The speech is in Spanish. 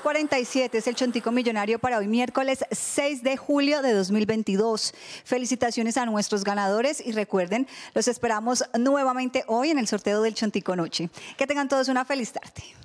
47 es el Chontico Millonario para hoy miércoles 6 de julio de 2022. Felicitaciones a nuestros ganadores y recuerden, los esperamos nuevamente hoy en el sorteo del Chontico Noche. Que tengan todos una feliz tarde.